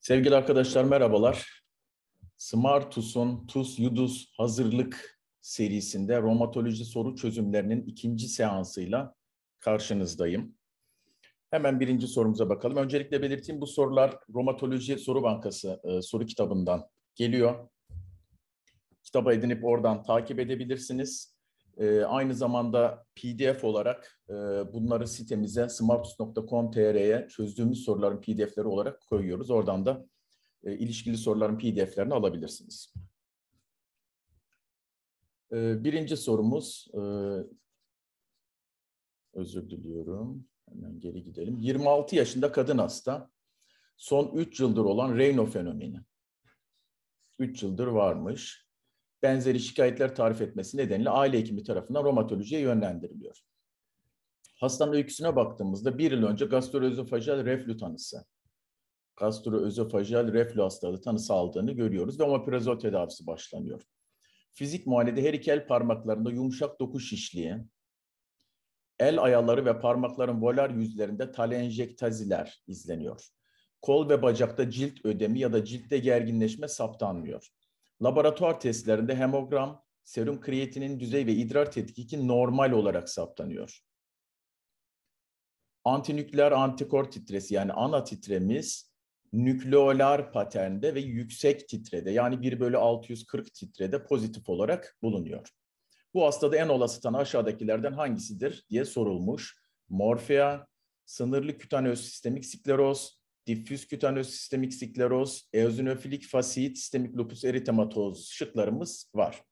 Sevgili arkadaşlar merhabalar. Smartus'un TUS Yudus hazırlık serisinde romatoloji soru çözümlerinin ikinci seansıyla karşınızdayım. Hemen birinci sorumuza bakalım. Öncelikle belirteyim bu sorular Romatoloji Soru Bankası e, soru kitabından geliyor. Kitaba edinip oradan takip edebilirsiniz. Ee, aynı zamanda PDF olarak e, bunları sitemize smartus.com.tr'ye çözdüğümüz soruların PDF'leri olarak koyuyoruz. Oradan da e, ilişkili soruların PDF'lerini alabilirsiniz. E, birinci sorumuz, e, özür diliyorum, hemen geri gidelim. 26 yaşında kadın hasta, son 3 yıldır olan Reyno fenomeni. 3 yıldır varmış benzeri şikayetler tarif etmesi nedeniyle aile hekimi tarafından romatolojiye yönlendiriliyor. Hastanın öyküsüne baktığımızda bir yıl önce gastroözofajal reflü tanısı, gastroözofajal reflü hastalığı tanısı aldığını görüyoruz ve omeprazol tedavisi başlanıyor. Fizik muayenede her iki el parmaklarında yumuşak doku şişliği, el ayaları ve parmakların volar yüzlerinde talenjektaziler izleniyor. Kol ve bacakta cilt ödemi ya da ciltte gerginleşme saptanmıyor. Laboratuvar testlerinde hemogram, serum kreatinin düzey ve idrar tetkiki normal olarak saptanıyor. Antinükleer antikor titresi yani ana titremiz nükleolar paternde ve yüksek titrede yani 1 bölü 640 titrede pozitif olarak bulunuyor. Bu hastada en olası olasıtan aşağıdakilerden hangisidir diye sorulmuş. Morfea, sınırlı kütanöz sistemik skleroz, difüz kütanöz sistemik sikleroz, eozinofilik fasiit, sistemik lupus eritematoz şıklarımız var.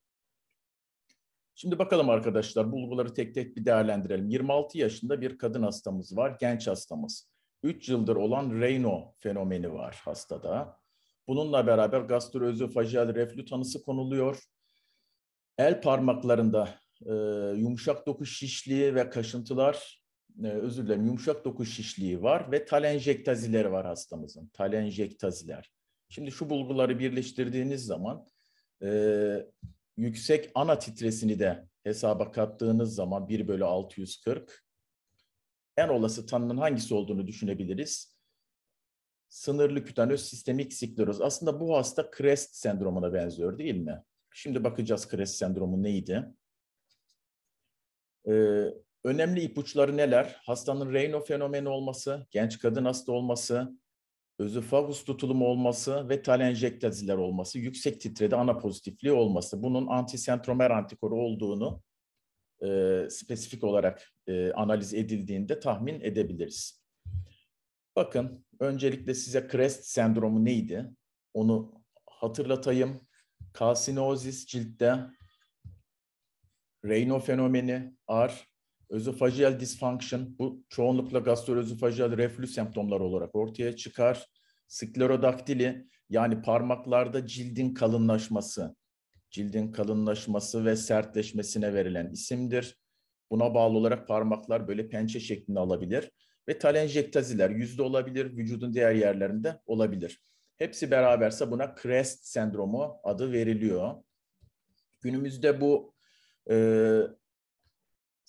Şimdi bakalım arkadaşlar bulguları tek tek bir değerlendirelim. 26 yaşında bir kadın hastamız var, genç hastamız. 3 yıldır olan Reyno fenomeni var hastada. Bununla beraber gastroözofajal reflü tanısı konuluyor. El parmaklarında e, yumuşak doku şişliği ve kaşıntılar ee, özür dilerim yumuşak doku şişliği var ve talenjektazileri var hastamızın. Talenjektaziler. Şimdi şu bulguları birleştirdiğiniz zaman e, yüksek ana titresini de hesaba kattığınız zaman 1 bölü 640 en olası tanının hangisi olduğunu düşünebiliriz. Sınırlı kütanöz sistemik sikleroz. Aslında bu hasta Krest sendromuna benziyor değil mi? Şimdi bakacağız crest sendromu neydi? Ee, Önemli ipuçları neler? Hastanın Raynaud fenomeni olması, genç kadın hasta olması, özofagus tutulumu olması ve talenjektaziler olması, yüksek titrede ana pozitifliği olması. Bunun antisentromer antikoru olduğunu e, spesifik olarak e, analiz edildiğinde tahmin edebiliriz. Bakın öncelikle size CREST sendromu neydi? Onu hatırlatayım. Kalsinozis ciltte, Raynaud fenomeni, R, Özofajiyel dysfunction bu çoğunlukla gastroözofajiyel reflü semptomları olarak ortaya çıkar. Sklerodaktili yani parmaklarda cildin kalınlaşması, cildin kalınlaşması ve sertleşmesine verilen isimdir. Buna bağlı olarak parmaklar böyle pençe şeklini alabilir ve talenjektaziler yüzde olabilir, vücudun diğer yerlerinde olabilir. Hepsi beraberse buna CREST sendromu adı veriliyor. Günümüzde bu e,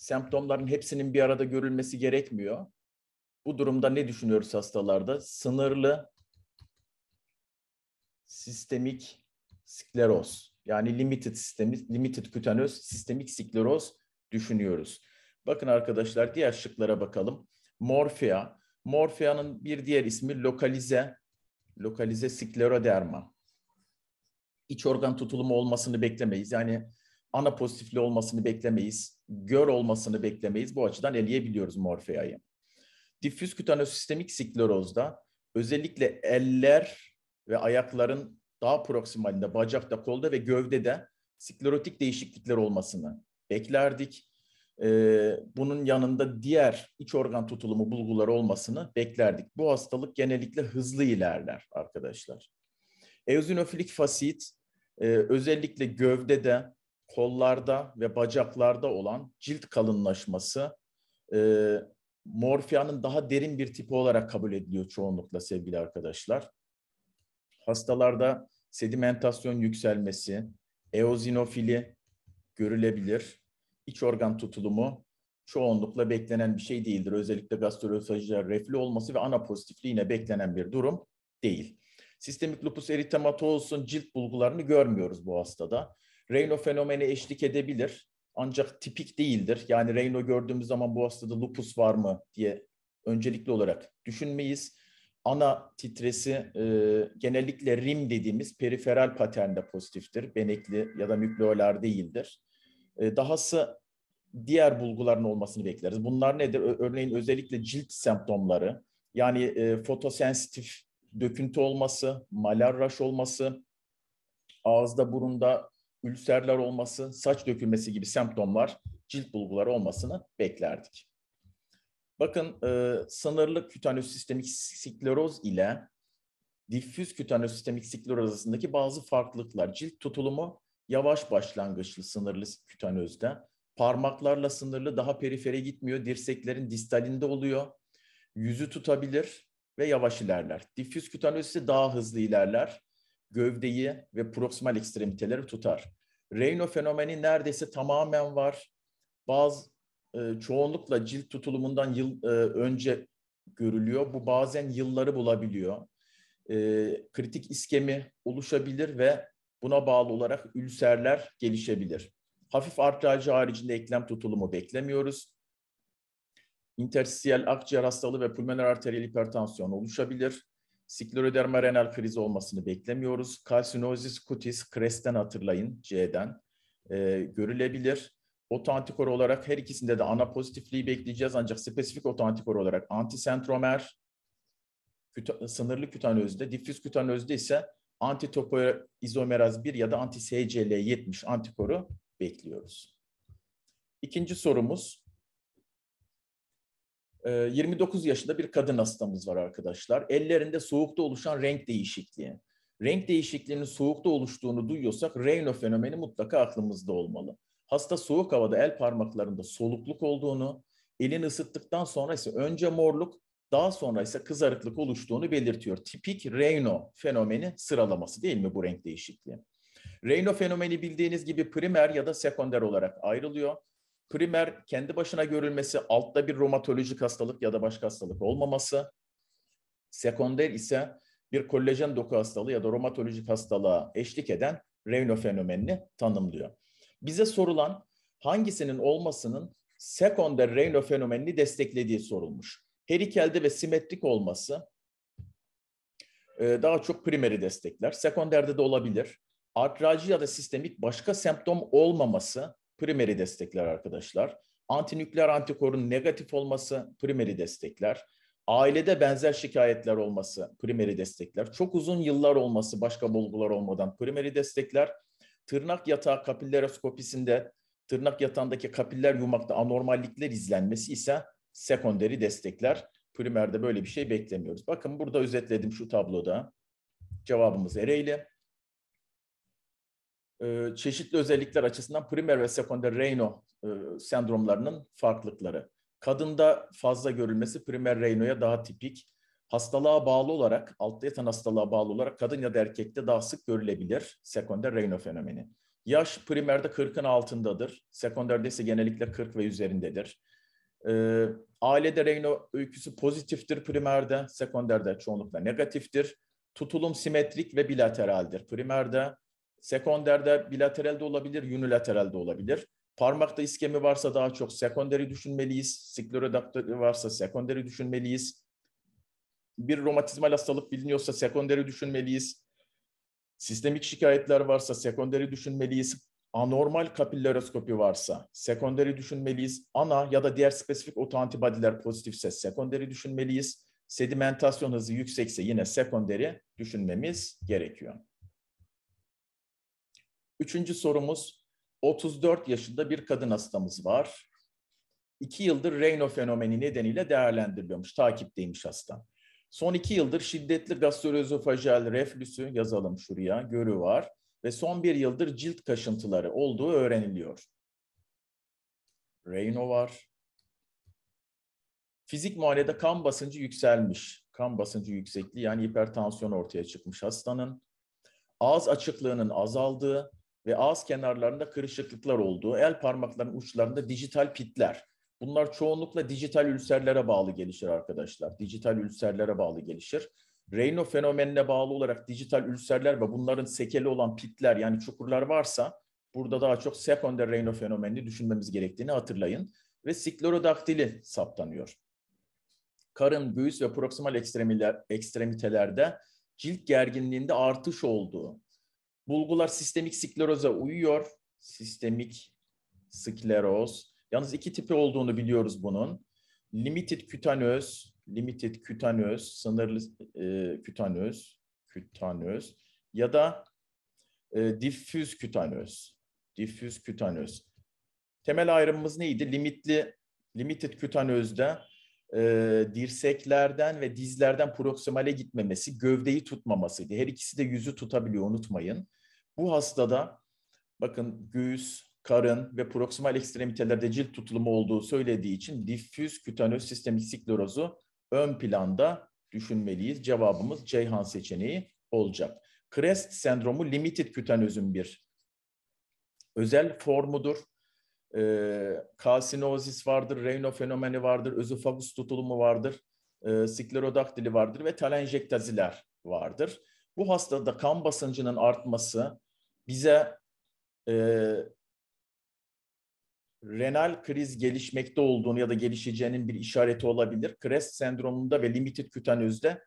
Semptomların hepsinin bir arada görülmesi gerekmiyor. Bu durumda ne düşünüyoruz hastalarda? Sınırlı sistemik skleroz. Yani limited sistemik limited kütanöz sistemik skleroz düşünüyoruz. Bakın arkadaşlar diğer şıklara bakalım. Morfia. Morfia'nın bir diğer ismi lokalize lokalize skleroderma. İç organ tutulumu olmasını beklemeyiz. Yani ana pozitifli olmasını beklemeyiz. Gör olmasını beklemeyiz. Bu açıdan eleyebiliyoruz morfeayı. Difüz sistemik sklerozda özellikle eller ve ayakların daha proksimalinde, bacakta, kolda ve gövdede sklerotik değişiklikler olmasını beklerdik. Ee, bunun yanında diğer iç organ tutulumu bulguları olmasını beklerdik. Bu hastalık genellikle hızlı ilerler arkadaşlar. Eozinofilik fasit e, özellikle gövdede kollarda ve bacaklarda olan cilt kalınlaşması e, morfiyanın daha derin bir tipi olarak kabul ediliyor çoğunlukla sevgili arkadaşlar. Hastalarda sedimentasyon yükselmesi, eozinofili görülebilir. İç organ tutulumu çoğunlukla beklenen bir şey değildir. Özellikle gastroösajyer reflü olması ve ana pozitifliği beklenen bir durum değil. Sistemik lupus eritematozusun cilt bulgularını görmüyoruz bu hastada. Raynaud fenomeni eşlik edebilir ancak tipik değildir. Yani Raynaud gördüğümüz zaman bu hastada lupus var mı diye öncelikli olarak düşünmeyiz. Ana titresi e, genellikle rim dediğimiz periferal paternde pozitiftir. Benekli ya da nükleolar değildir. E, dahası diğer bulguların olmasını bekleriz. Bunlar nedir? Ö örneğin özellikle cilt semptomları, yani e, fotosensitif döküntü olması, malar rash olması, ağızda burunda ülserler olması, saç dökülmesi gibi semptomlar, cilt bulguları olmasını beklerdik. Bakın e, sınırlı kütanöz sistemik skleroz ile diffüz kütanöz sistemik skleroz arasındaki bazı farklılıklar. Cilt tutulumu yavaş başlangıçlı sınırlı kütanözde. Parmaklarla sınırlı daha perifere gitmiyor. Dirseklerin distalinde oluyor. Yüzü tutabilir ve yavaş ilerler. Diffüz kütanöz ise daha hızlı ilerler gövdeyi ve proksimal ekstremiteleri tutar. Reyno fenomeni neredeyse tamamen var. Bazı e, çoğunlukla cilt tutulumundan yıl e, önce görülüyor. Bu bazen yılları bulabiliyor. E, kritik iskemi oluşabilir ve buna bağlı olarak ülserler gelişebilir. Hafif artracı haricinde eklem tutulumu beklemiyoruz. İntersiyel akciğer hastalığı ve pulmoner arteriyel hipertansiyon oluşabilir. Skleroderma renal krizi olmasını beklemiyoruz. Kalsinozis cutis, CRES'ten hatırlayın, C'den e, görülebilir. Otantikor olarak her ikisinde de ana pozitifliği bekleyeceğiz ancak spesifik otantikor olarak antisentromer, küta, sınırlı kütanözde, difüz kütanözde ise antitopoizomeraz 1 ya da anti-SCL70 antikoru bekliyoruz. İkinci sorumuz, 29 ee, yaşında bir kadın hastamız var arkadaşlar. Ellerinde soğukta oluşan renk değişikliği. Renk değişikliğinin soğukta oluştuğunu duyuyorsak Raynaud fenomeni mutlaka aklımızda olmalı. Hasta soğuk havada el parmaklarında solukluk olduğunu, elin ısıttıktan sonra ise önce morluk, daha sonra ise kızarıklık oluştuğunu belirtiyor. Tipik Raynaud fenomeni sıralaması değil mi bu renk değişikliği? Raynaud fenomeni bildiğiniz gibi primer ya da sekonder olarak ayrılıyor. Primer kendi başına görülmesi, altta bir romatolojik hastalık ya da başka hastalık olmaması. Sekonder ise bir kolajen doku hastalığı ya da romatolojik hastalığa eşlik eden Reyno fenomenini tanımlıyor. Bize sorulan hangisinin olmasının sekonder Reyno fenomenini desteklediği sorulmuş. Her iki elde ve simetrik olması e, daha çok primeri destekler. Sekonderde de olabilir. Artralji ya da sistemik başka semptom olmaması primeri destekler arkadaşlar. Antinükleer antikorun negatif olması primeri destekler. Ailede benzer şikayetler olması primeri destekler. Çok uzun yıllar olması başka bulgular olmadan primeri destekler. Tırnak yatağı kapilleroskopisinde tırnak yatağındaki kapiller yumakta anormallikler izlenmesi ise sekonderi destekler. Primerde böyle bir şey beklemiyoruz. Bakın burada özetledim şu tabloda. Cevabımız ereyle. E, çeşitli özellikler açısından primer ve sekonder Raynaud e, sendromlarının farklılıkları. Kadında fazla görülmesi primer Raynaud'a daha tipik. Hastalığa bağlı olarak, altta yatan hastalığa bağlı olarak kadın ya da erkekte daha sık görülebilir sekonder Raynaud fenomeni. Yaş primerde 40'ın altındadır. Sekonderde ise genellikle 40 ve üzerindedir. E, ailede Raynaud öyküsü pozitiftir primerde, sekonderde çoğunlukla negatiftir. Tutulum simetrik ve bilateraldir primerde, Sekonderde bilateral de olabilir, unilateral de olabilir. Parmakta iskemi varsa daha çok sekonderi düşünmeliyiz. Sklerodapteri varsa sekonderi düşünmeliyiz. Bir romatizmal hastalık biliniyorsa sekonderi düşünmeliyiz. Sistemik şikayetler varsa sekonderi düşünmeliyiz. Anormal kapilleroskopi varsa sekonderi düşünmeliyiz. Ana ya da diğer spesifik otoantibodiler pozitifse sekonderi düşünmeliyiz. Sedimentasyon hızı yüksekse yine sekonderi düşünmemiz gerekiyor. Üçüncü sorumuz, 34 yaşında bir kadın hastamız var. İki yıldır Reyno fenomeni nedeniyle değerlendiriliyormuş, takipteymiş hasta. Son iki yıldır şiddetli gastroözofajal reflüsü, yazalım şuraya, görü var. Ve son bir yıldır cilt kaşıntıları olduğu öğreniliyor. Reyno var. Fizik muayenede kan basıncı yükselmiş. Kan basıncı yüksekliği yani hipertansiyon ortaya çıkmış hastanın. Ağız açıklığının azaldığı, ve ağız kenarlarında kırışıklıklar olduğu, el parmaklarının uçlarında dijital pitler. Bunlar çoğunlukla dijital ülserlere bağlı gelişir arkadaşlar. Dijital ülserlere bağlı gelişir. Reyno fenomenine bağlı olarak dijital ülserler ve bunların sekeli olan pitler yani çukurlar varsa burada daha çok sekonder Reyno fenomenini düşünmemiz gerektiğini hatırlayın. Ve siklerodaktili saptanıyor. Karın, göğüs ve proksimal ekstremitelerde cilt gerginliğinde artış olduğu, Bulgular sistemik skleroza uyuyor. Sistemik skleroz. Yalnız iki tipi olduğunu biliyoruz bunun. Limited kütanöz, limited kütanöz, sınırlı e, kütanöz, kütanöz ya da e, diffüz kütanöz, diffüz kütanöz. Temel ayrımımız neydi? Limitli, limited kütanözde e, dirseklerden ve dizlerden proksimale gitmemesi, gövdeyi tutmamasıydı. Her ikisi de yüzü tutabiliyor unutmayın. Bu hastada bakın göğüs, karın ve proksimal ekstremitelerde cilt tutulumu olduğu söylediği için difüz kütanöz sistemik sklerozu ön planda düşünmeliyiz. Cevabımız Ceyhan seçeneği olacak. Crest sendromu limited kütanözün bir özel formudur. E, ee, kalsinozis vardır, fenomeni vardır, özofagus tutulumu vardır, e, sklerodaktili vardır ve talenjektaziler vardır. Bu hastada kan basıncının artması, bize e, renal kriz gelişmekte olduğunu ya da gelişeceğinin bir işareti olabilir. Krest sendromunda ve limited kütanözde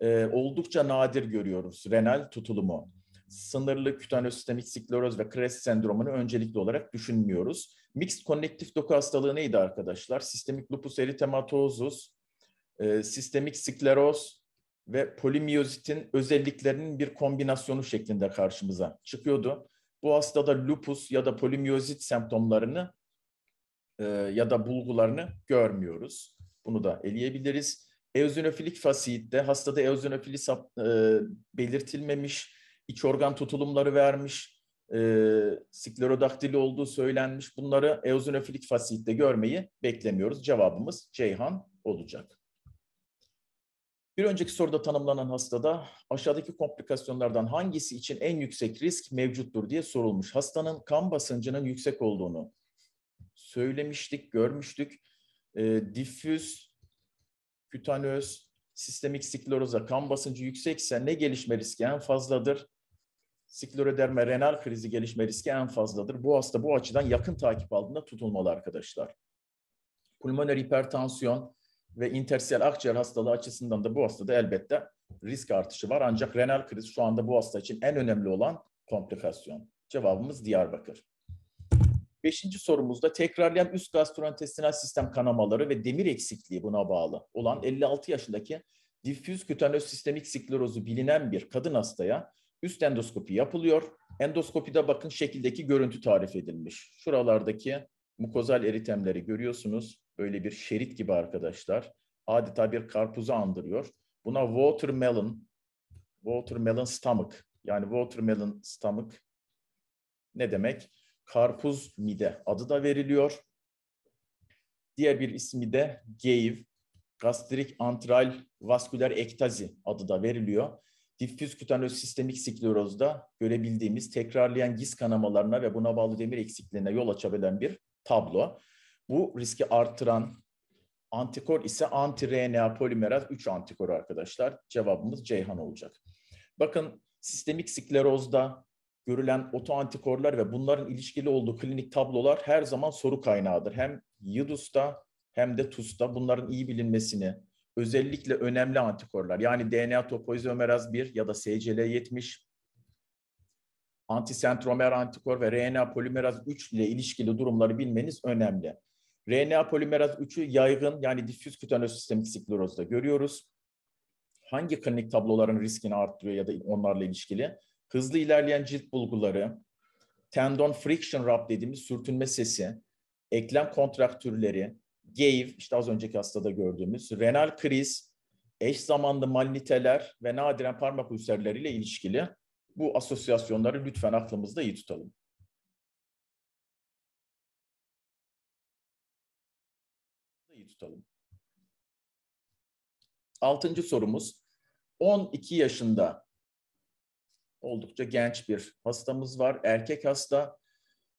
e, oldukça nadir görüyoruz renal tutulumu. Sınırlı kütanöz sistemik sikleroz ve Krest sendromunu öncelikli olarak düşünmüyoruz. Mixed konnektif doku hastalığı neydi arkadaşlar? Sistemik lupus eritematosus, e, sistemik skleroz, ve polimiyozitin özelliklerinin bir kombinasyonu şeklinde karşımıza çıkıyordu. Bu hastada lupus ya da polimiyozit semptomlarını e, ya da bulgularını görmüyoruz. Bunu da eleyebiliriz. Eozinofilik fasiitte hastada eozinofili e, belirtilmemiş, iç organ tutulumları vermiş, e, sklerodaktili olduğu söylenmiş. Bunları eozinofilik fasiitte görmeyi beklemiyoruz. Cevabımız Ceyhan olacak. Bir önceki soruda tanımlanan hastada aşağıdaki komplikasyonlardan hangisi için en yüksek risk mevcuttur diye sorulmuş. Hastanın kan basıncının yüksek olduğunu söylemiştik, görmüştük. E, ee, difüz, kütanöz, sistemik skleroza kan basıncı yüksekse ne gelişme riski en fazladır? Skleroderma renal krizi gelişme riski en fazladır. Bu hasta bu açıdan yakın takip altında tutulmalı arkadaşlar. Pulmoner hipertansiyon, ve intersiyel akciğer hastalığı açısından da bu hastada elbette risk artışı var. Ancak renal kriz şu anda bu hasta için en önemli olan komplikasyon. Cevabımız Diyarbakır. Beşinci sorumuzda tekrarlayan üst gastrointestinal sistem kanamaları ve demir eksikliği buna bağlı olan 56 yaşındaki difüz kütanöz sistemik sklerozu bilinen bir kadın hastaya üst endoskopi yapılıyor. Endoskopide bakın şekildeki görüntü tarif edilmiş. Şuralardaki mukozal eritemleri görüyorsunuz. Böyle bir şerit gibi arkadaşlar. Adeta bir karpuzu andırıyor. Buna watermelon, watermelon stomach yani watermelon stomach ne demek? Karpuz mide adı da veriliyor. Diğer bir ismi de GAVE, gastrik antral vasküler ektazi adı da veriliyor. Difüz kütanöz sistemik sklerozda görebildiğimiz tekrarlayan giz kanamalarına ve buna bağlı demir eksikliğine yol açabilen bir tablo. Bu riski artıran antikor ise anti-RNA polimeraz 3 antikor arkadaşlar. Cevabımız Ceyhan olacak. Bakın sistemik sklerozda görülen otoantikorlar ve bunların ilişkili olduğu klinik tablolar her zaman soru kaynağıdır. Hem YIDUS'ta hem de TUS'ta bunların iyi bilinmesini, özellikle önemli antikorlar yani DNA topoizomeraz 1 ya da SCL70 antisentromer antikor ve RNA polimeraz 3 ile ilişkili durumları bilmeniz önemli. RNA polimeraz 3'ü yaygın yani difüz kütönöz sistemik sklerozda görüyoruz. Hangi klinik tabloların riskini arttırıyor ya da onlarla ilişkili? Hızlı ilerleyen cilt bulguları, tendon friction rap dediğimiz sürtünme sesi, eklem kontraktürleri, gave işte az önceki hastada gördüğümüz, renal kriz, eş zamanlı malniteler ve nadiren parmak ülserleriyle ilişkili bu asosyasyonları lütfen aklımızda iyi tutalım. İyi tutalım. Altıncı sorumuz. 12 yaşında oldukça genç bir hastamız var. Erkek hasta.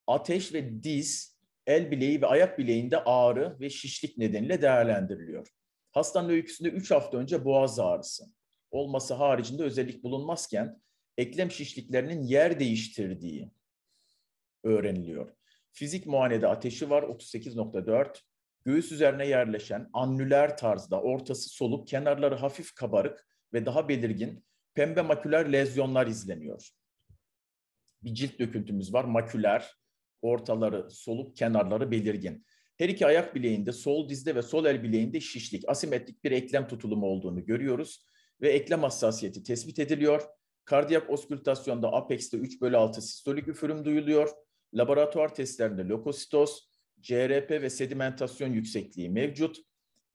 Ateş ve diz, el bileği ve ayak bileğinde ağrı ve şişlik nedeniyle değerlendiriliyor. Hastanın öyküsünde 3 hafta önce boğaz ağrısı olması haricinde özellik bulunmazken eklem şişliklerinin yer değiştirdiği öğreniliyor. Fizik muayenede ateşi var 38.4. Göğüs üzerine yerleşen annüler tarzda ortası soluk, kenarları hafif kabarık ve daha belirgin pembe maküler lezyonlar izleniyor. Bir cilt döküntümüz var. Maküler, ortaları soluk, kenarları belirgin. Her iki ayak bileğinde, sol dizde ve sol el bileğinde şişlik, asimetrik bir eklem tutulumu olduğunu görüyoruz ve eklem hassasiyeti tespit ediliyor. Kardiyak oskültasyonda APEX'te 3 bölü 6 sistolik üfürüm duyuluyor. Laboratuvar testlerinde lokositoz, CRP ve sedimentasyon yüksekliği mevcut.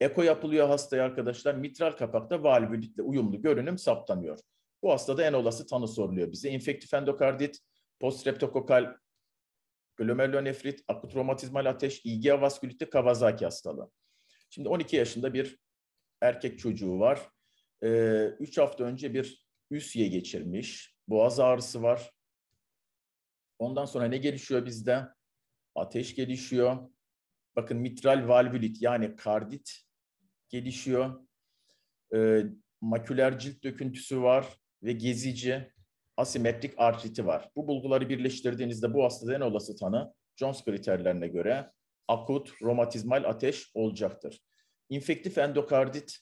Eko yapılıyor hastaya arkadaşlar. Mitral kapakta valvülitle uyumlu görünüm saptanıyor. Bu hastada en olası tanı soruluyor bize. infektif endokardit, postreptokokal glomerulonefrit, akut romatizmal ateş, IG vaskülitli Kawasaki hastalığı. Şimdi 12 yaşında bir erkek çocuğu var. 3 ee, hafta önce bir üsye geçirmiş, boğaz ağrısı var. Ondan sonra ne gelişiyor bizde? Ateş gelişiyor. Bakın mitral valvulit yani kardit gelişiyor. E, maküler cilt döküntüsü var ve gezici asimetrik artriti var. Bu bulguları birleştirdiğinizde bu hastada en olası tanı Jones kriterlerine göre akut romatizmal ateş olacaktır. İnfektif endokardit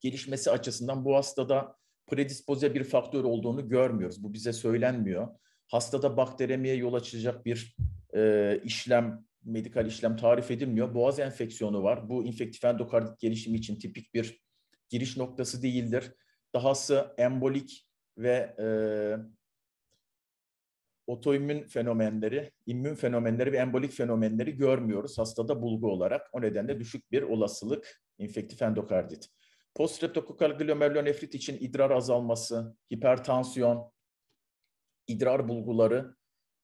gelişmesi açısından bu hastada predispoze bir faktör olduğunu görmüyoruz. Bu bize söylenmiyor. Hastada bakteremiye yol açacak bir e, işlem, medikal işlem tarif edilmiyor. Boğaz enfeksiyonu var. Bu infektif endokardit gelişimi için tipik bir giriş noktası değildir. Dahası embolik ve e, otoimmün fenomenleri, immün fenomenleri ve embolik fenomenleri görmüyoruz hastada bulgu olarak. O nedenle düşük bir olasılık infektif endokardit. Poststreptokokal glomerulonefrit için idrar azalması, hipertansiyon, idrar bulguları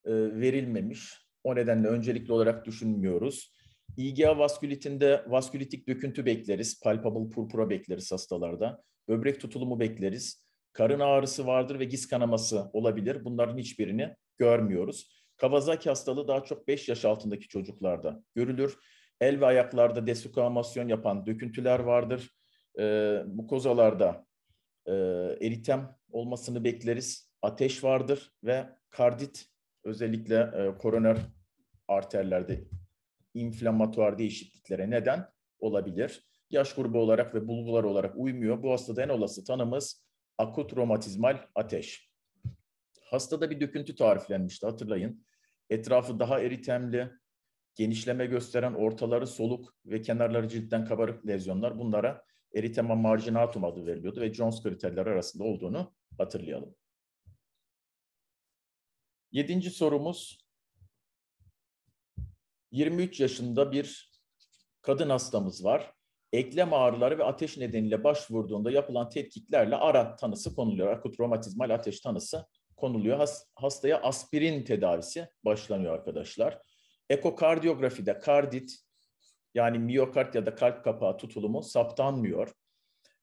e, verilmemiş. O nedenle öncelikli olarak düşünmüyoruz. IgA vaskülitinde vaskülitik döküntü bekleriz. Palpable purpura bekleriz hastalarda. Böbrek tutulumu bekleriz. Karın ağrısı vardır ve giz kanaması olabilir. Bunların hiçbirini görmüyoruz. Kawasaki hastalığı daha çok 5 yaş altındaki çocuklarda görülür. El ve ayaklarda desukamasyon yapan döküntüler vardır e, bu kozalarda e, eritem olmasını bekleriz. Ateş vardır ve kardit özellikle e, koroner arterlerde inflamatuar değişikliklere neden olabilir. Yaş grubu olarak ve bulgular olarak uymuyor. Bu hastada en olası tanımız akut romatizmal ateş. Hastada bir döküntü tariflenmişti hatırlayın. Etrafı daha eritemli, genişleme gösteren ortaları soluk ve kenarları ciltten kabarık lezyonlar bunlara eritema marginatum adı veriliyordu ve Jones kriterleri arasında olduğunu hatırlayalım. Yedinci sorumuz, 23 yaşında bir kadın hastamız var. Eklem ağrıları ve ateş nedeniyle başvurduğunda yapılan tetkiklerle ARAT tanısı konuluyor. Akut romatizmal ateş tanısı konuluyor. hastaya aspirin tedavisi başlanıyor arkadaşlar. Ekokardiyografide kardit, yani miyokart ya da kalp kapağı tutulumu saptanmıyor.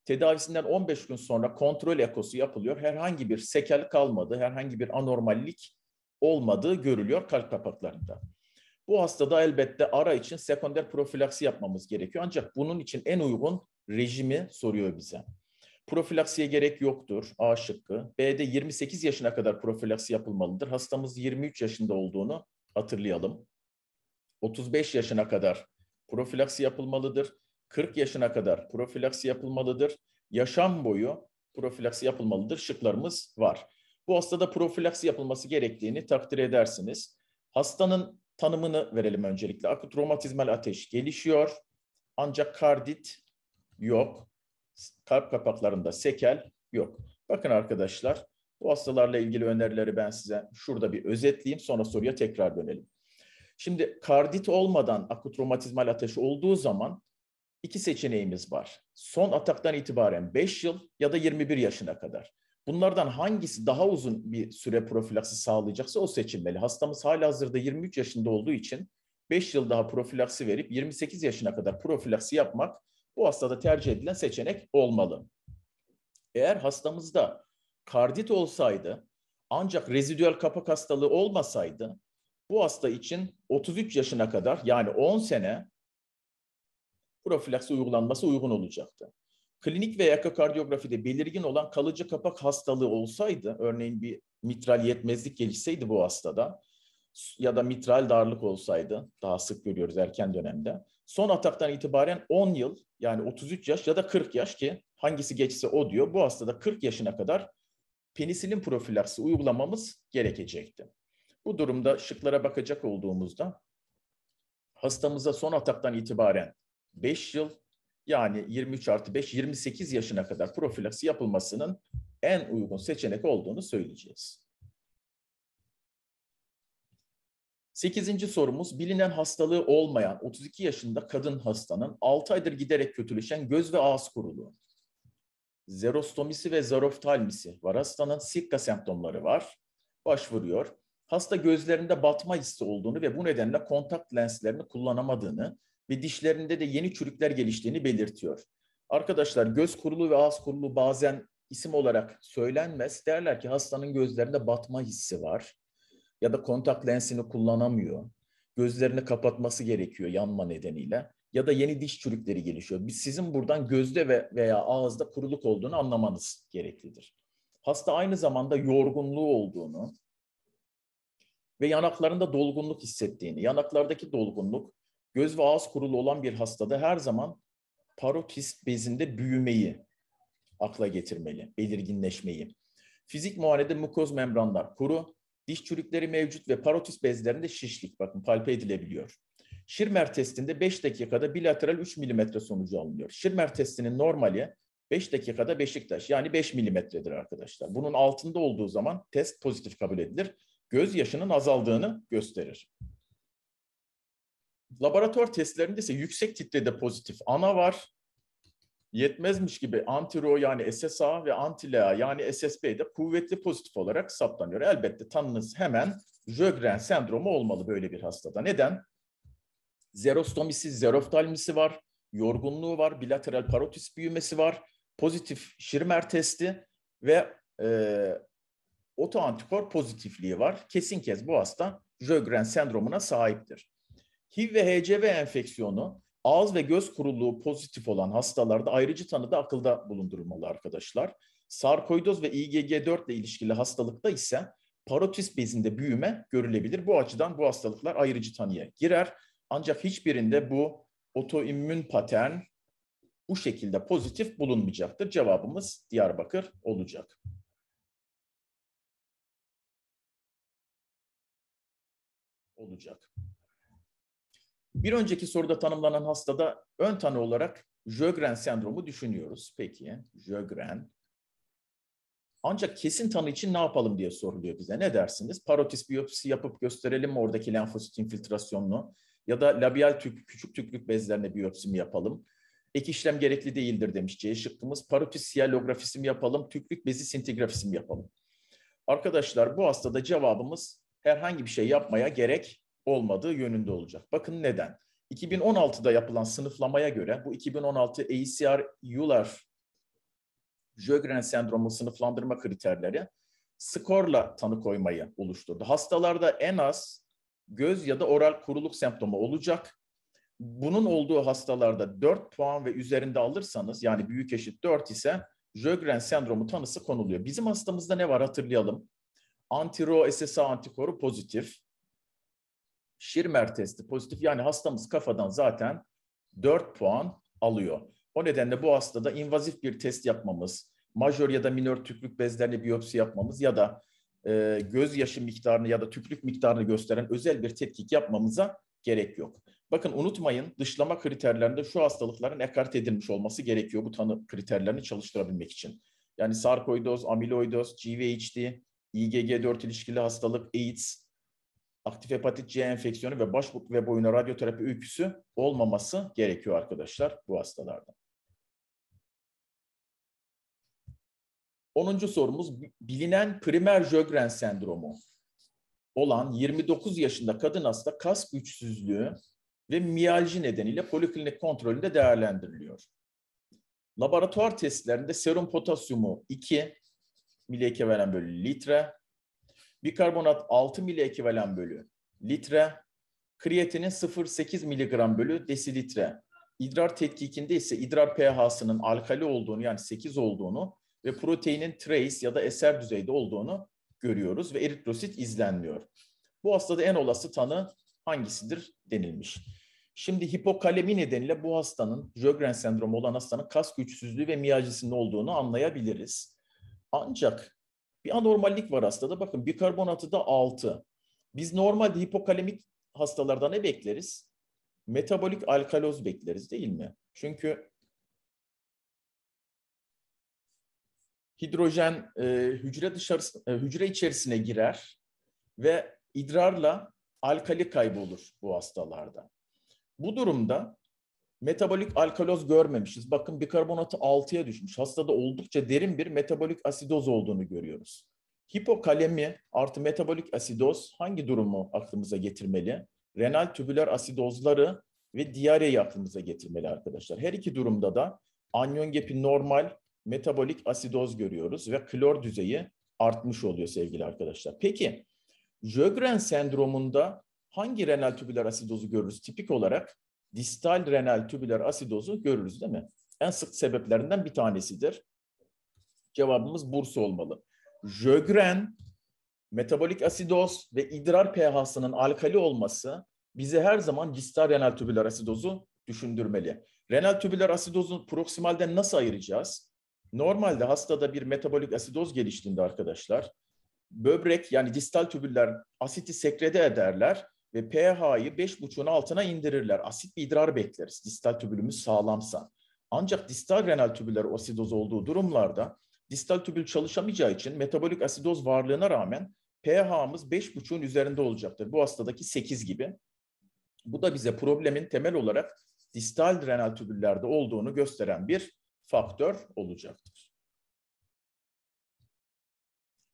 Tedavisinden 15 gün sonra kontrol ekosu yapılıyor. Herhangi bir sekel kalmadı, herhangi bir anormallik olmadığı görülüyor kalp kapaklarında. Bu hastada elbette ara için sekonder profilaksi yapmamız gerekiyor. Ancak bunun için en uygun rejimi soruyor bize. Profilaksiye gerek yoktur A şıkkı. B'de 28 yaşına kadar profilaksi yapılmalıdır. Hastamız 23 yaşında olduğunu hatırlayalım. 35 yaşına kadar profilaksi yapılmalıdır. 40 yaşına kadar profilaksi yapılmalıdır. Yaşam boyu profilaksi yapılmalıdır şıklarımız var. Bu hastada profilaksi yapılması gerektiğini takdir edersiniz. Hastanın tanımını verelim öncelikle. Akut romatizmal ateş gelişiyor ancak kardit yok. Kalp kapaklarında sekel yok. Bakın arkadaşlar bu hastalarla ilgili önerileri ben size şurada bir özetleyeyim sonra soruya tekrar dönelim. Şimdi kardit olmadan akut romatizmal ateş olduğu zaman iki seçeneğimiz var. Son ataktan itibaren 5 yıl ya da 21 yaşına kadar. Bunlardan hangisi daha uzun bir süre profilaksi sağlayacaksa o seçilmeli. Hastamız hala hazırda 23 yaşında olduğu için 5 yıl daha profilaksi verip 28 yaşına kadar profilaksi yapmak bu hastada tercih edilen seçenek olmalı. Eğer hastamızda kardit olsaydı ancak rezidüel kapak hastalığı olmasaydı bu hasta için 33 yaşına kadar yani 10 sene profilaksi uygulanması uygun olacaktı. Klinik ve ekokardiyografide belirgin olan kalıcı kapak hastalığı olsaydı, örneğin bir mitral yetmezlik gelişseydi bu hastada ya da mitral darlık olsaydı, daha sık görüyoruz erken dönemde, son ataktan itibaren 10 yıl yani 33 yaş ya da 40 yaş ki hangisi geçse o diyor, bu hastada 40 yaşına kadar penisilin profilaksi uygulamamız gerekecekti. Bu durumda şıklara bakacak olduğumuzda hastamıza son ataktan itibaren 5 yıl yani 23 artı 5, 28 yaşına kadar profilaksi yapılmasının en uygun seçenek olduğunu söyleyeceğiz. Sekizinci sorumuz bilinen hastalığı olmayan 32 yaşında kadın hastanın 6 aydır giderek kötüleşen göz ve ağız kuruluğu. Zerostomisi ve zaroftalmisi var hastanın. Sikka semptomları var. Başvuruyor hasta gözlerinde batma hissi olduğunu ve bu nedenle kontakt lenslerini kullanamadığını ve dişlerinde de yeni çürükler geliştiğini belirtiyor. Arkadaşlar göz kurulu ve ağız kurulu bazen isim olarak söylenmez. Derler ki hastanın gözlerinde batma hissi var ya da kontak lensini kullanamıyor. Gözlerini kapatması gerekiyor yanma nedeniyle ya da yeni diş çürükleri gelişiyor. Biz sizin buradan gözde ve veya ağızda kuruluk olduğunu anlamanız gereklidir. Hasta aynı zamanda yorgunluğu olduğunu, ve yanaklarında dolgunluk hissettiğini. Yanaklardaki dolgunluk göz ve ağız kurulu olan bir hastada her zaman parotist bezinde büyümeyi akla getirmeli, belirginleşmeyi. Fizik muayenede mukoz membranlar kuru, diş çürükleri mevcut ve parotis bezlerinde şişlik bakın palpe edilebiliyor. Şirmer testinde 5 dakikada bilateral 3 mm sonucu alınıyor. Şirmer testinin normali 5 dakikada Beşiktaş yani 5 milimetredir arkadaşlar. Bunun altında olduğu zaman test pozitif kabul edilir gözyaşının azaldığını gösterir. Laboratuvar testlerinde ise yüksek titrede pozitif ana var. Yetmezmiş gibi antiro yani SSA ve antilea yani SSB de kuvvetli pozitif olarak saptanıyor. Elbette tanınız hemen Jögren sendromu olmalı böyle bir hastada. Neden? Zerostomisi, zeroftalmisi var, yorgunluğu var, bilateral parotis büyümesi var, pozitif Schirmer testi ve e, otoantikor pozitifliği var. Kesin kez bu hasta Sjögren sendromuna sahiptir. HIV ve HCV enfeksiyonu ağız ve göz kuruluğu pozitif olan hastalarda ayrıcı tanıda akılda bulundurulmalı arkadaşlar. Sarkoidoz ve IgG4 ile ilişkili hastalıkta ise parotis bezinde büyüme görülebilir. Bu açıdan bu hastalıklar ayrıcı tanıya girer. Ancak hiçbirinde bu otoimmün patern bu şekilde pozitif bulunmayacaktır. Cevabımız Diyarbakır olacak. olacak. Bir önceki soruda tanımlanan hastada ön tanı olarak Sjögren sendromu düşünüyoruz. Peki, Sjögren. Ancak kesin tanı için ne yapalım diye soruluyor bize. Ne dersiniz? Parotis biyopsi yapıp gösterelim mi oradaki lenfosit infiltrasyonunu? Ya da labial tük, küçük tüklük bezlerine biyopsi mi yapalım? Ek işlem gerekli değildir demiş C şıkkımız. Parotis siyalografisi mi yapalım? Tüklük bezi sintigrafisi mi yapalım? Arkadaşlar bu hastada cevabımız herhangi bir şey yapmaya gerek olmadığı yönünde olacak. Bakın neden? 2016'da yapılan sınıflamaya göre bu 2016 ACR-ULAR Sjögren sendromu sınıflandırma kriterleri skorla tanı koymayı oluşturdu. Hastalarda en az göz ya da oral kuruluk semptomu olacak. Bunun olduğu hastalarda 4 puan ve üzerinde alırsanız yani büyük eşit 4 ise Sjögren sendromu tanısı konuluyor. Bizim hastamızda ne var hatırlayalım. Anti-Rho SSA antikoru pozitif. Şirmer testi pozitif. Yani hastamız kafadan zaten 4 puan alıyor. O nedenle bu hastada invazif bir test yapmamız, majör ya da minör tüplük bezlerine biyopsi yapmamız ya da e, gözyaşı miktarını ya da tüplük miktarını gösteren özel bir tetkik yapmamıza gerek yok. Bakın unutmayın dışlama kriterlerinde şu hastalıkların ekart edilmiş olması gerekiyor bu tanı kriterlerini çalıştırabilmek için. Yani sarkoidoz, amiloidoz, GVHD, IgG4 ilişkili hastalık, AIDS, aktif hepatit C enfeksiyonu ve baş ve boyuna radyoterapi öyküsü olmaması gerekiyor arkadaşlar bu hastalarda. 10. sorumuz bilinen primer Sjögren sendromu olan 29 yaşında kadın hasta kas güçsüzlüğü ve miyalji nedeniyle poliklinik kontrolünde değerlendiriliyor. Laboratuvar testlerinde serum potasyumu 2, mili ekivalen bölü litre. Bikarbonat 6 mili ekivalen bölü litre. Kriyatinin 0,8 miligram bölü desilitre. İdrar tetkikinde ise idrar pH'sının alkali olduğunu yani 8 olduğunu ve proteinin trace ya da eser düzeyde olduğunu görüyoruz ve eritrosit izlenmiyor. Bu hastada en olası tanı hangisidir denilmiş. Şimdi hipokalemi nedeniyle bu hastanın Sjögren sendromu olan hastanın kas güçsüzlüğü ve miyajisinin olduğunu anlayabiliriz. Ancak bir anormallik var hastada. Bakın bikarbonatı da 6. Biz normalde hipokalemik hastalarda ne bekleriz? Metabolik alkaloz bekleriz değil mi? Çünkü hidrojen e, hücre dışarısı e, hücre içerisine girer ve idrarla alkali kaybı olur bu hastalarda. Bu durumda metabolik alkaloz görmemişiz. Bakın bikarbonatı 6'ya düşmüş. Hastada oldukça derin bir metabolik asidoz olduğunu görüyoruz. Hipokalemi artı metabolik asidoz hangi durumu aklımıza getirmeli? Renal tübüler asidozları ve diyareyi aklımıza getirmeli arkadaşlar. Her iki durumda da anyon gepi normal metabolik asidoz görüyoruz ve klor düzeyi artmış oluyor sevgili arkadaşlar. Peki Jögren sendromunda hangi renal tübüler asidozu görürüz? Tipik olarak distal renal tübüler asidozu görürüz değil mi? En sık sebeplerinden bir tanesidir. Cevabımız Bursa olmalı. Jögren, metabolik asidoz ve idrar pH'sının alkali olması bize her zaman distal renal tübüler asidozu düşündürmeli. Renal tübüler asidozun proksimalden nasıl ayıracağız? Normalde hastada bir metabolik asidoz geliştiğinde arkadaşlar, böbrek yani distal tübüller asiti sekrede ederler ve pH'yi 5.5'un altına indirirler. Asit bir idrar bekleriz distal tübülümüz sağlamsa. Ancak distal renal tübüler asidoz olduğu durumlarda distal tübül çalışamayacağı için metabolik asidoz varlığına rağmen pH'mız 5.5'un üzerinde olacaktır. Bu hastadaki 8 gibi. Bu da bize problemin temel olarak distal renal tübüllerde olduğunu gösteren bir faktör olacaktır.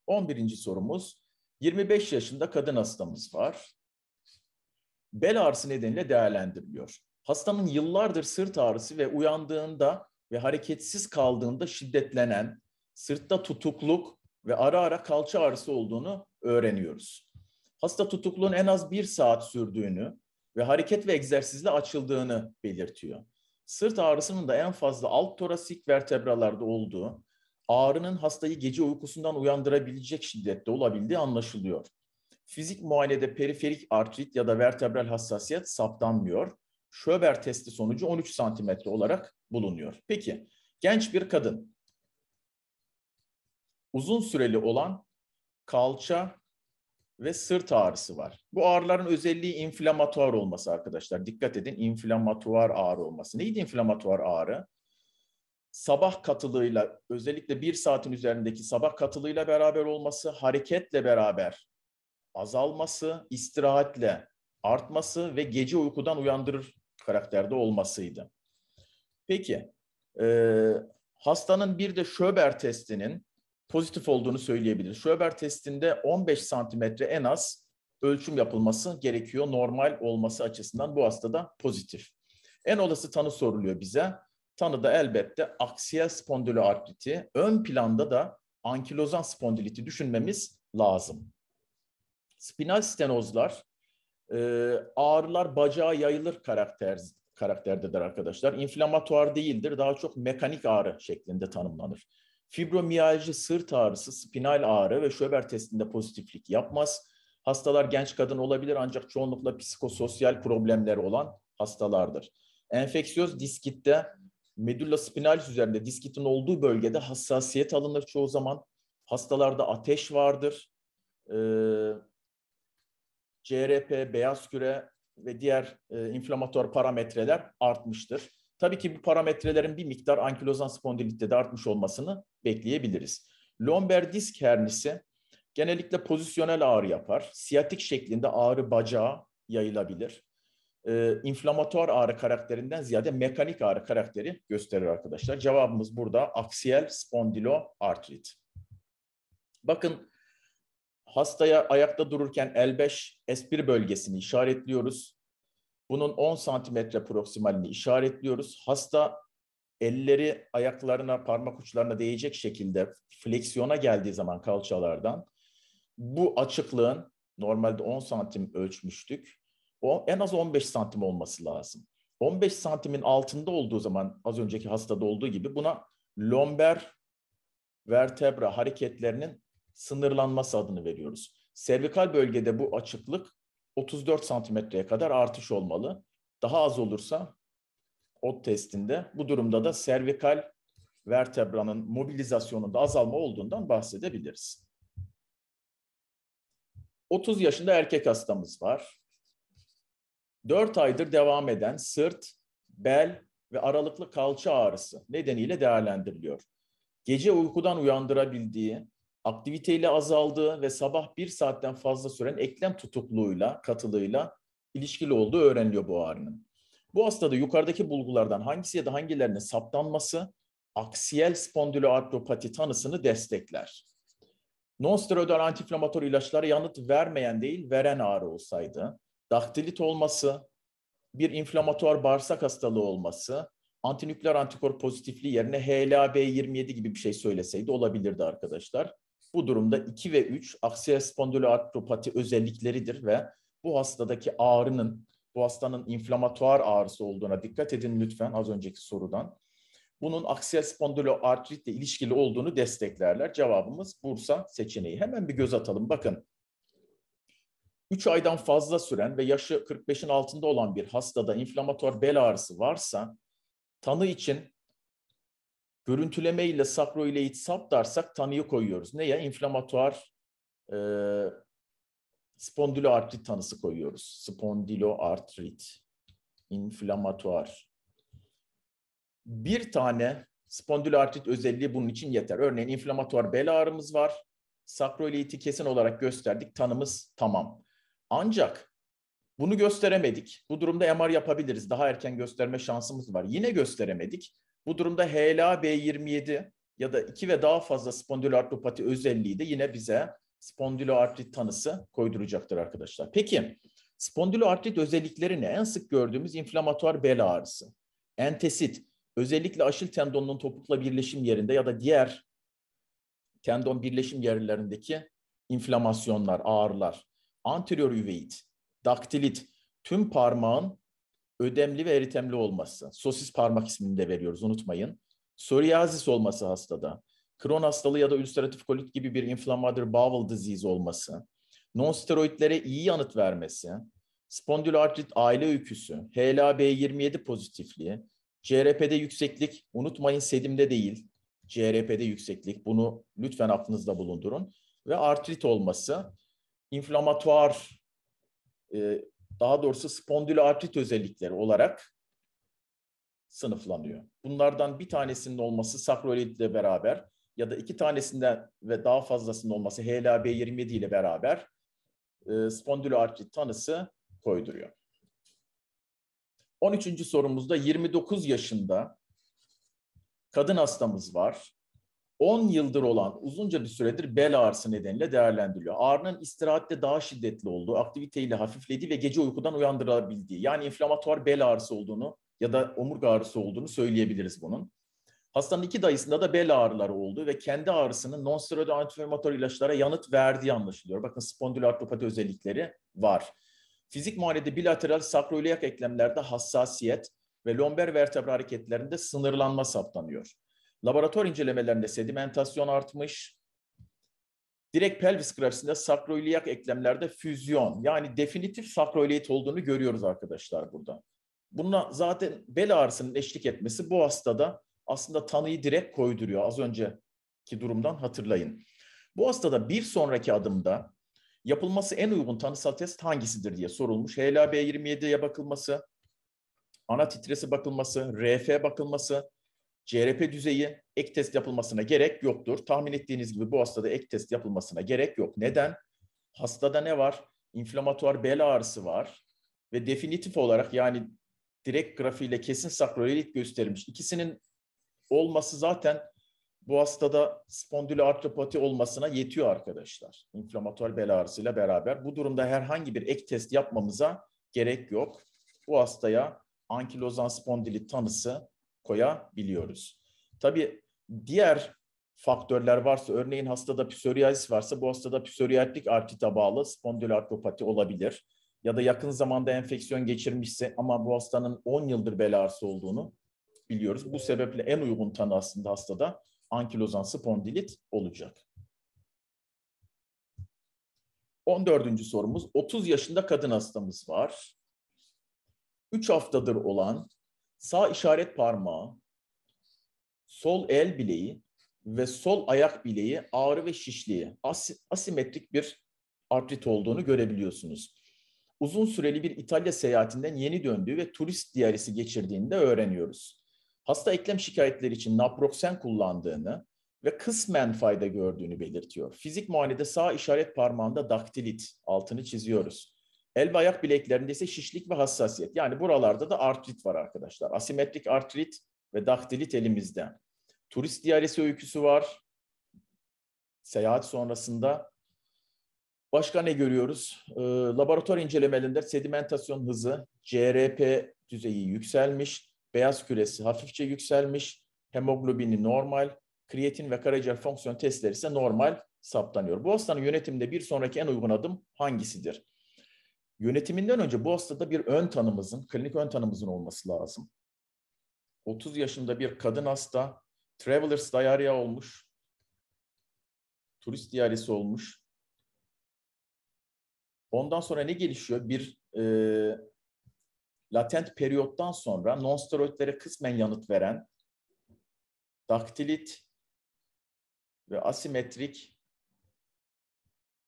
11. sorumuz. 25 yaşında kadın hastamız var bel ağrısı nedeniyle değerlendiriliyor. Hastanın yıllardır sırt ağrısı ve uyandığında ve hareketsiz kaldığında şiddetlenen, sırtta tutukluk ve ara ara kalça ağrısı olduğunu öğreniyoruz. Hasta tutukluğun en az bir saat sürdüğünü ve hareket ve egzersizle açıldığını belirtiyor. Sırt ağrısının da en fazla alt torasik vertebralarda olduğu, ağrının hastayı gece uykusundan uyandırabilecek şiddette olabildiği anlaşılıyor. Fizik muayenede periferik artrit ya da vertebral hassasiyet saptanmıyor. Schöber testi sonucu 13 santimetre olarak bulunuyor. Peki genç bir kadın uzun süreli olan kalça ve sırt ağrısı var. Bu ağrıların özelliği inflamatuar olması arkadaşlar. Dikkat edin inflamatuar ağrı olması. Neydi inflamatuar ağrı? Sabah katılığıyla özellikle bir saatin üzerindeki sabah katılığıyla beraber olması, hareketle beraber azalması, istirahatle artması ve gece uykudan uyandırır karakterde olmasıydı. Peki, e, hastanın bir de Schöber testinin pozitif olduğunu söyleyebiliriz. Schöber testinde 15 santimetre en az ölçüm yapılması gerekiyor. Normal olması açısından bu hastada pozitif. En olası tanı soruluyor bize. Tanı da elbette aksiyel spondiloartriti, ön planda da ankilozan spondiliti düşünmemiz lazım spinal stenozlar e, ağrılar bacağa yayılır karakter, karakterdedir arkadaşlar. İnflamatuar değildir, daha çok mekanik ağrı şeklinde tanımlanır. Fibromiyalji sırt ağrısı, spinal ağrı ve Schöber testinde pozitiflik yapmaz. Hastalar genç kadın olabilir ancak çoğunlukla psikososyal problemleri olan hastalardır. Enfeksiyöz diskitte medulla spinalis üzerinde diskitin olduğu bölgede hassasiyet alınır çoğu zaman. Hastalarda ateş vardır. Ee, CRP, beyaz küre ve diğer e, inflamatuar parametreler artmıştır. Tabii ki bu parametrelerin bir miktar ankilozan spondilitte de artmış olmasını bekleyebiliriz. Lomber disk hernisi genellikle pozisyonel ağrı yapar. Siyatik şeklinde ağrı bacağa yayılabilir. E, inflamatuar ağrı karakterinden ziyade mekanik ağrı karakteri gösterir arkadaşlar. Cevabımız burada aksiyel spondiloartrit. Bakın Hastaya ayakta dururken L5 S1 bölgesini işaretliyoruz. Bunun 10 santimetre proksimalini işaretliyoruz. Hasta elleri ayaklarına, parmak uçlarına değecek şekilde fleksiyona geldiği zaman kalçalardan bu açıklığın normalde 10 santim ölçmüştük. O en az 15 santim olması lazım. 15 santimin altında olduğu zaman az önceki hastada olduğu gibi buna lomber vertebra hareketlerinin sınırlanması adını veriyoruz. Servikal bölgede bu açıklık 34 santimetreye kadar artış olmalı. Daha az olursa ot testinde bu durumda da servikal vertebranın mobilizasyonunda azalma olduğundan bahsedebiliriz. 30 yaşında erkek hastamız var. 4 aydır devam eden sırt, bel ve aralıklı kalça ağrısı nedeniyle değerlendiriliyor. Gece uykudan uyandırabildiği aktiviteyle azaldığı ve sabah bir saatten fazla süren eklem tutukluğuyla, katılığıyla ilişkili olduğu öğreniliyor bu ağrının. Bu hastada yukarıdaki bulgulardan hangisi ya da hangilerinin saptanması aksiyel spondiloartropati tanısını destekler. Nonsteroidal antiinflamatuar ilaçlara yanıt vermeyen değil, veren ağrı olsaydı, daktilit olması, bir inflamatuar bağırsak hastalığı olması, antinükleer antikor pozitifliği yerine HLA-B27 gibi bir şey söyleseydi olabilirdi arkadaşlar. Bu durumda 2 ve 3 aksiyel spondiloartropati özellikleridir ve bu hastadaki ağrının, bu hastanın inflamatuar ağrısı olduğuna dikkat edin lütfen az önceki sorudan. Bunun aksiyel spondiloartritle ilişkili olduğunu desteklerler. Cevabımız Bursa seçeneği. Hemen bir göz atalım. Bakın 3 aydan fazla süren ve yaşı 45'in altında olan bir hastada inflamatuar bel ağrısı varsa tanı için Görüntüleme ile sakroileid sap darsak tanıyı koyuyoruz. Neye? İnflamatuar e, spondiloartrit tanısı koyuyoruz. Spondiloartrit. İnflamatuar. Bir tane spondiloartrit özelliği bunun için yeter. Örneğin inflamatuar bel ağrımız var. Sakroileiti kesin olarak gösterdik. Tanımız tamam. Ancak bunu gösteremedik. Bu durumda MR yapabiliriz. Daha erken gösterme şansımız var. Yine gösteremedik. Bu durumda HLA B27 ya da iki ve daha fazla spondiloartropati özelliği de yine bize spondiloartrit tanısı koyduracaktır arkadaşlar. Peki spondiloartrit özellikleri ne? En sık gördüğümüz inflamatuar bel ağrısı, entesit, özellikle aşil tendonunun topukla birleşim yerinde ya da diğer tendon birleşim yerlerindeki inflamasyonlar, ağrılar, anterior üveit, daktilit, tüm parmağın ödemli ve eritemli olması. Sosis parmak ismini de veriyoruz unutmayın. Psoriasis olması hastada. Kron hastalığı ya da ulceratif kolit gibi bir inflammatory bowel disease olması. non steroidlere iyi yanıt vermesi. Spondyloartrit aile öyküsü. HLA-B27 pozitifliği. CRP'de yükseklik unutmayın sedimde değil. CRP'de yükseklik bunu lütfen aklınızda bulundurun. Ve artrit olması inflamatuar e, daha doğrusu spondiloartrit özellikleri olarak sınıflanıyor. Bunlardan bir tanesinin olması sakroilitle beraber ya da iki tanesinden ve daha fazlasının olması HLA-B27 ile beraber e, spondiloartrit tanısı koyduruyor. 13. sorumuzda 29 yaşında kadın hastamız var. 10 yıldır olan uzunca bir süredir bel ağrısı nedeniyle değerlendiriliyor. Ağrının istirahatte daha şiddetli olduğu, aktiviteyle hafiflediği ve gece uykudan uyandırabildiği yani inflamatuar bel ağrısı olduğunu ya da omurga ağrısı olduğunu söyleyebiliriz bunun. Hastanın iki dayısında da bel ağrıları olduğu ve kendi ağrısının nonsteroid antiinflamatuar ilaçlara yanıt verdiği anlaşılıyor. Bakın spondiloartropati özellikleri var. Fizik muayenede bilateral sakroiliyak eklemlerde hassasiyet ve lomber vertebra hareketlerinde sınırlanma saptanıyor. Laboratuvar incelemelerinde sedimentasyon artmış. Direkt pelvis grafisinde sakroiliyak eklemlerde füzyon yani definitif sakroiliyet olduğunu görüyoruz arkadaşlar burada. Bununla zaten bel ağrısının eşlik etmesi bu hastada aslında tanıyı direkt koyduruyor. Az önceki durumdan hatırlayın. Bu hastada bir sonraki adımda yapılması en uygun tanısal test hangisidir diye sorulmuş. HLA-B27'ye bakılması, ana titresi bakılması, RF bakılması, CRP düzeyi ek test yapılmasına gerek yoktur. Tahmin ettiğiniz gibi bu hastada ek test yapılmasına gerek yok. Neden? Hastada ne var? İnflamatuar bel ağrısı var ve definitif olarak yani direkt grafiğiyle kesin sakroilit göstermiş. İkisinin olması zaten bu hastada spondiloartropati olmasına yetiyor arkadaşlar. İnflamatuar bel ağrısıyla beraber. Bu durumda herhangi bir ek test yapmamıza gerek yok. Bu hastaya ankilozan spondilit tanısı koyabiliyoruz. Tabii diğer faktörler varsa, örneğin hastada psoriasis varsa bu hastada psoriatik arkita bağlı spondylartropati olabilir. Ya da yakın zamanda enfeksiyon geçirmişse ama bu hastanın 10 yıldır bel ağrısı olduğunu biliyoruz. Bu sebeple en uygun tanı aslında hastada ankilozan spondilit olacak. 14. sorumuz 30 yaşında kadın hastamız var. 3 haftadır olan sağ işaret parmağı, sol el bileği ve sol ayak bileği ağrı ve şişliği as asimetrik bir artrit olduğunu görebiliyorsunuz. Uzun süreli bir İtalya seyahatinden yeni döndüğü ve turist diyarisi geçirdiğini de öğreniyoruz. Hasta eklem şikayetleri için naproxen kullandığını ve kısmen fayda gördüğünü belirtiyor. Fizik muayenede sağ işaret parmağında daktilit altını çiziyoruz. El ve ayak bileklerinde ise şişlik ve hassasiyet. Yani buralarda da artrit var arkadaşlar. Asimetrik artrit ve daktilit elimizde. Turist diyaresi öyküsü var. Seyahat sonrasında. Başka ne görüyoruz? E, laboratuvar incelemelerinde sedimentasyon hızı, CRP düzeyi yükselmiş, beyaz küresi hafifçe yükselmiş, hemoglobini normal, kreatin ve karaciğer fonksiyon testleri ise normal saptanıyor. Bu hastanın yönetiminde bir sonraki en uygun adım hangisidir? Yönetiminden önce bu hastada bir ön tanımızın, klinik ön tanımızın olması lazım. 30 yaşında bir kadın hasta, travelers diarrhea olmuş, turist diyarisi olmuş. Ondan sonra ne gelişiyor? Bir e, latent periyottan sonra nonsteroidlere kısmen yanıt veren daktilit ve asimetrik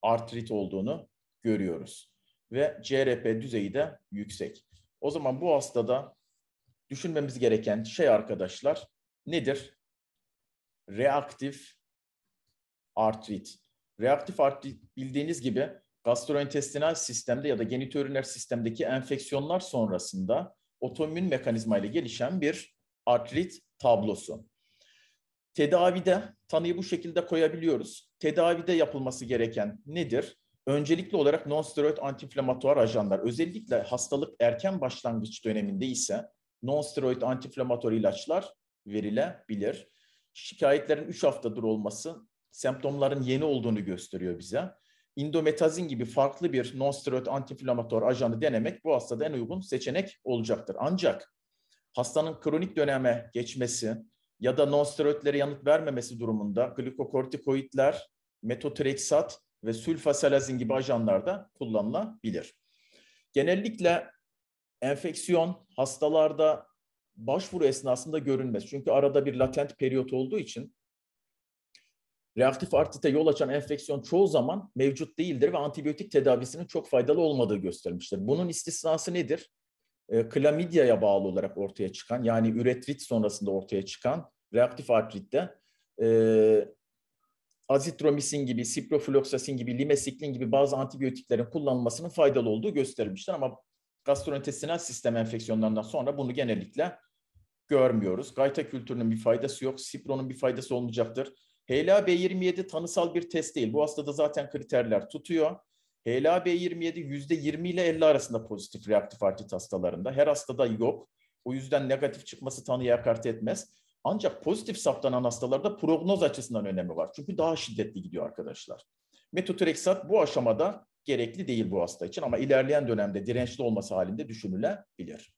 artrit olduğunu görüyoruz ve CRP düzeyi de yüksek. O zaman bu hastada düşünmemiz gereken şey arkadaşlar nedir? Reaktif artrit. Reaktif artrit bildiğiniz gibi gastrointestinal sistemde ya da genitouriner sistemdeki enfeksiyonlar sonrasında otoimmün mekanizmayla gelişen bir artrit tablosu. Tedavide tanıyı bu şekilde koyabiliyoruz. Tedavide yapılması gereken nedir? öncelikli olarak nonsteroid antiinflamatuar ajanlar özellikle hastalık erken başlangıç döneminde ise nonsteroid antiinflamatuar ilaçlar verilebilir. Şikayetlerin 3 haftadır olması semptomların yeni olduğunu gösteriyor bize. Indometazin gibi farklı bir nonsteroid antiinflamatuar ajanı denemek bu hastada en uygun seçenek olacaktır. Ancak hastanın kronik döneme geçmesi ya da nonsteroidlere yanıt vermemesi durumunda glukokortikoidler, metotreksat ve sülfasalazin gibi ajanlarda da kullanılabilir. Genellikle enfeksiyon hastalarda başvuru esnasında görünmez. Çünkü arada bir latent periyot olduğu için reaktif artrite yol açan enfeksiyon çoğu zaman mevcut değildir ve antibiyotik tedavisinin çok faydalı olmadığı göstermiştir. Bunun istisnası nedir? E, ee, klamidyaya bağlı olarak ortaya çıkan yani üretrit sonrasında ortaya çıkan reaktif artritte e, azitromisin gibi, ciprofloxacin gibi, limesiklin gibi bazı antibiyotiklerin kullanılmasının faydalı olduğu gösterilmiştir. Ama gastrointestinal sistem enfeksiyonlarından sonra bunu genellikle görmüyoruz. Gayta kültürünün bir faydası yok, sipronun bir faydası olmayacaktır. HLA B27 tanısal bir test değil. Bu hastada zaten kriterler tutuyor. HLA B27 %20 ile 50 arasında pozitif reaktif artrit hastalarında. Her hastada yok. O yüzden negatif çıkması tanıyı akart etmez. Ancak pozitif saptanan hastalarda prognoz açısından önemi var. Çünkü daha şiddetli gidiyor arkadaşlar. Metotreksat bu aşamada gerekli değil bu hasta için ama ilerleyen dönemde dirençli olması halinde düşünülebilir.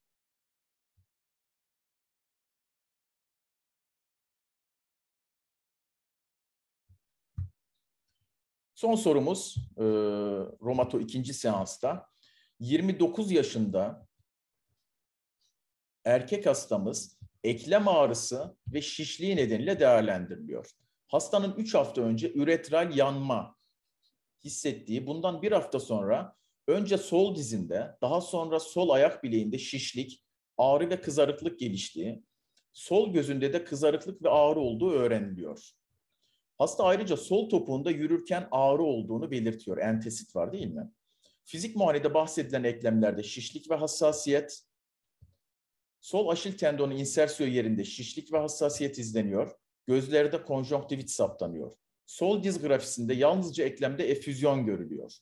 Son sorumuz e, Romato ikinci seansta. 29 yaşında erkek hastamız eklem ağrısı ve şişliği nedeniyle değerlendiriliyor. Hastanın 3 hafta önce üretral yanma hissettiği bundan bir hafta sonra önce sol dizinde daha sonra sol ayak bileğinde şişlik, ağrı ve kızarıklık geliştiği, sol gözünde de kızarıklık ve ağrı olduğu öğreniliyor. Hasta ayrıca sol topuğunda yürürken ağrı olduğunu belirtiyor. Entesit var değil mi? Fizik muayenede bahsedilen eklemlerde şişlik ve hassasiyet, Sol aşil tendonu insersiyo yerinde şişlik ve hassasiyet izleniyor. Gözlerde konjonktivit saptanıyor. Sol diz grafisinde yalnızca eklemde efüzyon görülüyor.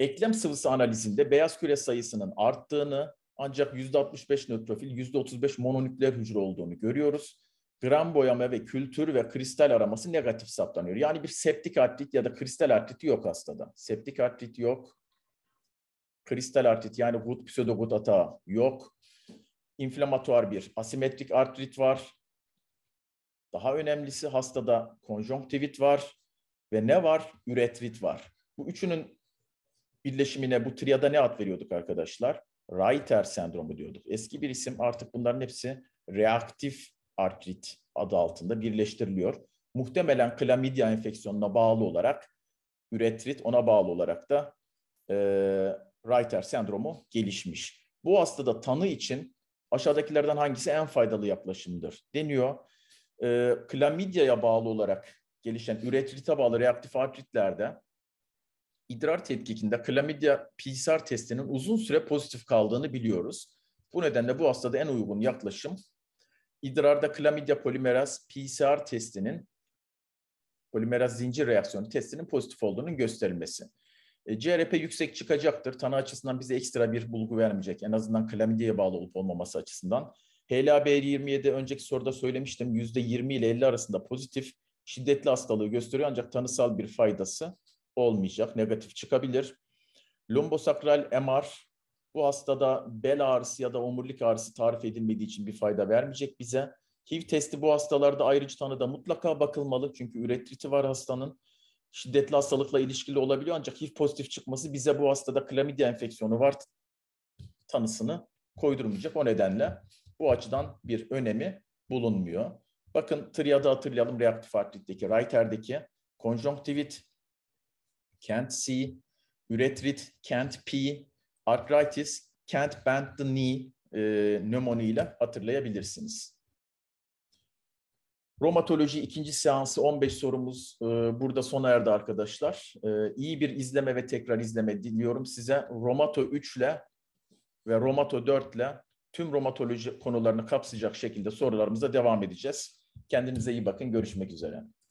Eklem sıvısı analizinde beyaz küre sayısının arttığını ancak %65 nötrofil, %35 mononükleer hücre olduğunu görüyoruz. Gram boyama ve kültür ve kristal araması negatif saptanıyor. Yani bir septik artrit ya da kristal artriti yok hastada. Septik artrit yok, kristal artrit yani gut pseudogut atağı yok. İnflamatuar bir asimetrik artrit var. Daha önemlisi hastada konjonktivit var ve ne var? Üretrit var. Bu üçünün birleşimine bu triyada ne ad veriyorduk arkadaşlar? Reiter sendromu diyorduk. Eski bir isim artık bunların hepsi reaktif artrit adı altında birleştiriliyor. Muhtemelen klamidya enfeksiyonuna bağlı olarak üretrit ona bağlı olarak da e, Reiter sendromu gelişmiş. Bu hastada tanı için aşağıdakilerden hangisi en faydalı yaklaşımdır deniyor. E, ee, klamidyaya bağlı olarak gelişen üretrite bağlı reaktif artritlerde idrar tetkikinde klamidya PCR testinin uzun süre pozitif kaldığını biliyoruz. Bu nedenle bu hastada en uygun yaklaşım idrarda klamidya polimeraz PCR testinin polimeraz zincir reaksiyonu testinin pozitif olduğunun gösterilmesi. E, CRP yüksek çıkacaktır. Tanı açısından bize ekstra bir bulgu vermeyecek. En azından klamidiyeye bağlı olup olmaması açısından. HLA-B27 önceki soruda söylemiştim %20 ile 50 arasında pozitif şiddetli hastalığı gösteriyor ancak tanısal bir faydası olmayacak. Negatif çıkabilir. Lombosakral MR bu hastada bel ağrısı ya da omurilik ağrısı tarif edilmediği için bir fayda vermeyecek bize. HIV testi bu hastalarda ayrıcı tanıda mutlaka bakılmalı çünkü üretriti var hastanın şiddetli hastalıkla ilişkili olabiliyor ancak HIV pozitif çıkması bize bu hastada klamidya enfeksiyonu var tanısını koydurmayacak. O nedenle bu açıdan bir önemi bulunmuyor. Bakın triadı hatırlayalım reaktif artritteki, Reiter'deki konjonktivit, can't see, üretrit, can't pee, arthritis, can't bend the knee e, nömoniyle hatırlayabilirsiniz. Romatoloji ikinci seansı 15 sorumuz e, burada sona erdi arkadaşlar. E, iyi bir izleme ve tekrar izleme diliyorum size. Romato 3 ile ve Romato 4 ile tüm romatoloji konularını kapsayacak şekilde sorularımıza devam edeceğiz. Kendinize iyi bakın. Görüşmek üzere.